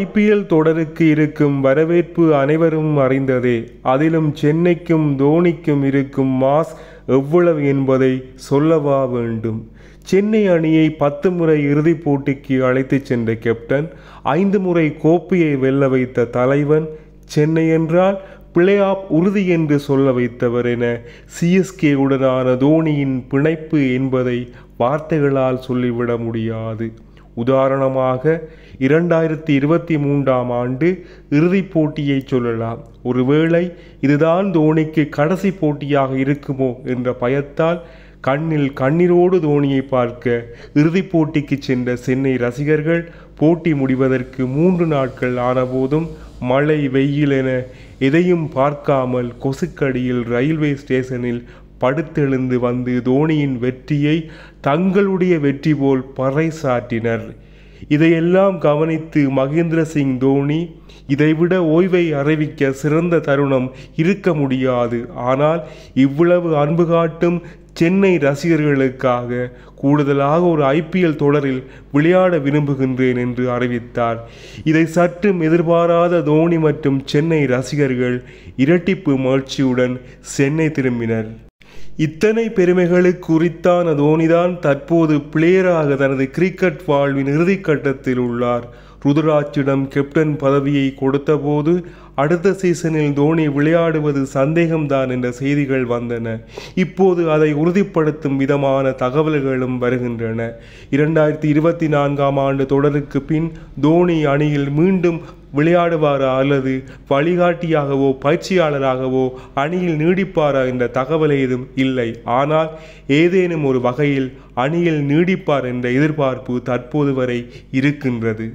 IPL தொடருக்கு இருக்கும் வரவேற்பு அனைவரும் அறிந்ததே அதிலும் சென்னைக்கும் தோனிக்கும் இருக்கும் மாஸ் எவ்வளவு என்பதை சொல்லவா வேண்டும் சென்னை அணியை பத்து முறை இறுதிப் போட்டிக்கு அழைத்துச் சென்ற கேப்டன் ஐந்து முறை கோப்பையை வெல்ல வைத்த தலைவன் சென்னை என்றால் பிளே ஆஃப் உறுதி என்று சொல்ல வைத்தவர் என சிஎஸ்கேவுடனான தோனியின் பிணைப்பு என்பதை வார்த்தைகளால் சொல்லிவிட முடியாது உதாரணமாக இரண்டாயிரத்தி இருபத்தி மூன்றாம் ஆண்டு இறுதிப் போட்டியை சொல்லலாம் ஒருவேளை இதுதான் தோனிக்கு கடைசி போட்டியாக இருக்குமோ என்ற பயத்தால் கண்ணில் கண்ணீரோடு தோனியை பார்க்க இறுதிப் போட்டிக்கு சென்ற சென்னை ரசிகர்கள் போட்டி முடிவதற்கு மூன்று நாட்கள் ஆனபோதும் மழை வெயில் என எதையும் பார்க்காமல் கொசுக்கடியில் ரயில்வே ஸ்டேஷனில் படுத்தெழுந்து வந்து தோனியின் வெற்றியை தங்களுடைய வெற்றி போல் பறைசாற்றினர் இதையெல்லாம் கவனித்து மகேந்திர சிங் தோனி இதைவிட ஓய்வை அறிவிக்க சிறந்த தருணம் இருக்க முடியாது ஆனால் இவ்வளவு அன்பு காட்டும் சென்னை ரசிகர்களுக்காக கூடுதலாக ஒரு ஐபிஎல் தொடரில் விளையாட விரும்புகின்றேன் என்று அறிவித்தார் இதை சற்றும் எதிர்பாராத தோனி மற்றும் சென்னை ரசிகர்கள் இரட்டிப்பு மகிழ்ச்சியுடன் சென்னை திரும்பினர் இத்தனை பெருமைகளுக்கு குறித்தான தோனிதான் தற்போது பிளேயராக தனது கிரிக்கெட் வாழ்வின் இறுதிக்கட்டத்தில் உள்ளார் ருதுராஜிடம் கெப்டன் பதவியை கொடுத்தபோது அடுத்த சீசனில் தோனி விளையாடுவது சந்தேகம்தான் என்ற செய்திகள் வந்தன இப்போது அதை உறுதிப்படுத்தும் விதமான தகவல்களும் வருகின்றன இரண்டாயிரத்தி இருபத்தி நான்காம் ஆண்டு தொடருக்கு பின் தோனி அணியில் மீண்டும் விளையாடுவாரா அல்லது வழிகாட்டியாகவோ பயிற்சியாளராகவோ அணியில் நீடிப்பாரா என்ற தகவல் ஏதும் இல்லை ஆனால் ஏதேனும் ஒரு வகையில் அணியில் நீடிப்பார் என்ற எதிர்பார்ப்பு தற்போது வரை இருக்கின்றது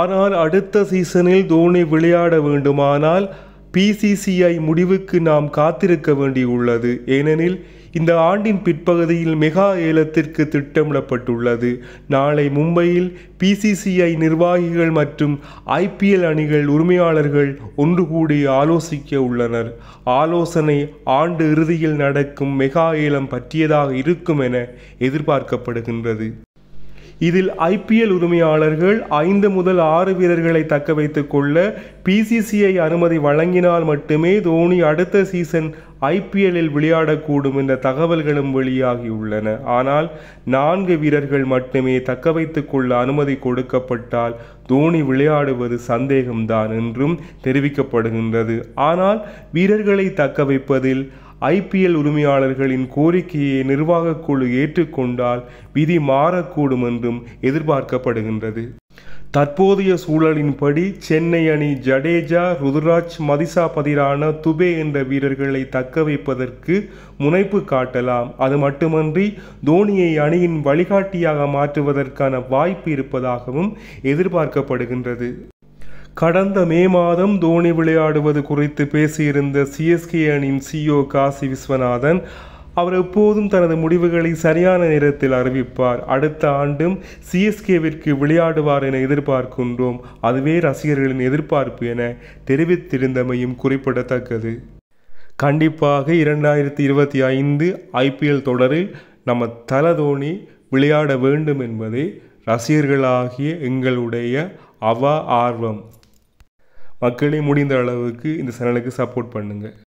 ஆனால் அடுத்த சீசனில் தோனி விளையாட வேண்டுமானால் பிசிசிஐ முடிவுக்கு நாம் காத்திருக்க வேண்டியுள்ளது ஏனெனில் இந்த ஆண்டின் பிற்பகுதியில் மெகா ஏலத்திற்கு திட்டமிடப்பட்டுள்ளது நாளை மும்பையில் பிசிசிஐ நிர்வாகிகள் மற்றும் ஐபிஎல் அணிகள் உரிமையாளர்கள் ஒன்று கூடி ஆலோசிக்க உள்ளனர் ஆலோசனை ஆண்டு இறுதியில் நடக்கும் மெகா ஏலம் பற்றியதாக இருக்கும் என எதிர்பார்க்கப்படுகின்றது இதில் ஐபிஎல் உரிமையாளர்கள் ஐந்து முதல் ஆறு வீரர்களை தக்க வைத்துக் கொள்ள பிசிசிஐ அனுமதி வழங்கினால் மட்டுமே தோனி அடுத்த சீசன் ஐபிஎல்லில் விளையாடக்கூடும் என்ற தகவல்களும் வெளியாகியுள்ளன ஆனால் நான்கு வீரர்கள் மட்டுமே தக்க வைத்துக் கொள்ள அனுமதி கொடுக்கப்பட்டால் தோனி விளையாடுவது சந்தேகம்தான் என்றும் தெரிவிக்கப்படுகின்றது ஆனால் வீரர்களை தக்க வைப்பதில் ஐபிஎல் உரிமையாளர்களின் கோரிக்கையை நிர்வாகக் குழு ஏற்றுக்கொண்டால் விதி மாறக்கூடும் என்றும் எதிர்பார்க்கப்படுகின்றது தற்போதைய சூழலின்படி சென்னை அணி ஜடேஜா ருதுராஜ் பதிரான துபே என்ற வீரர்களை தக்க வைப்பதற்கு முனைப்பு காட்டலாம் அது மட்டுமன்றி தோனியை அணியின் வழிகாட்டியாக மாற்றுவதற்கான வாய்ப்பு இருப்பதாகவும் எதிர்பார்க்கப்படுகின்றது கடந்த மே மாதம் தோனி விளையாடுவது குறித்து பேசியிருந்த சிஎஸ்கே அணியின் சிஓ e காசி விஸ்வநாதன் அவர் எப்போதும் தனது முடிவுகளை சரியான நேரத்தில் அறிவிப்பார் அடுத்த ஆண்டும் சிஎஸ்கேவிற்கு விளையாடுவார் என எதிர்பார்க்கின்றோம் அதுவே ரசிகர்களின் எதிர்பார்ப்பு என தெரிவித்திருந்தமையும் குறிப்பிடத்தக்கது கண்டிப்பாக இரண்டாயிரத்தி இருபத்தி ஐந்து ஐபிஎல் தொடரில் நம்ம தலதோனி விளையாட வேண்டும் என்பதே ரசிகர்களாகிய எங்களுடைய அவ ஆர்வம் மக்களே முடிந்த அளவுக்கு இந்த சேனலுக்கு சப்போர்ட் பண்ணுங்கள்